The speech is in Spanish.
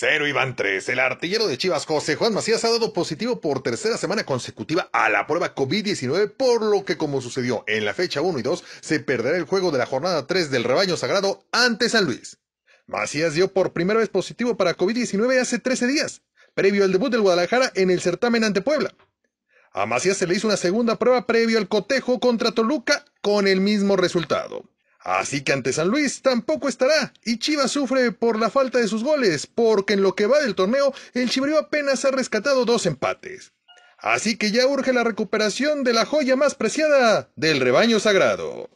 Cero Iván 3, El artillero de Chivas, José Juan Macías, ha dado positivo por tercera semana consecutiva a la prueba COVID-19, por lo que, como sucedió en la fecha 1 y 2, se perderá el juego de la jornada 3 del rebaño sagrado ante San Luis. Macías dio por primera vez positivo para COVID-19 hace 13 días, previo al debut del Guadalajara en el certamen ante Puebla. A Macías se le hizo una segunda prueba previo al cotejo contra Toluca con el mismo resultado. Así que ante San Luis tampoco estará. Y Chivas sufre por la falta de sus goles, porque en lo que va del torneo, el Chivarío apenas ha rescatado dos empates. Así que ya urge la recuperación de la joya más preciada del rebaño sagrado.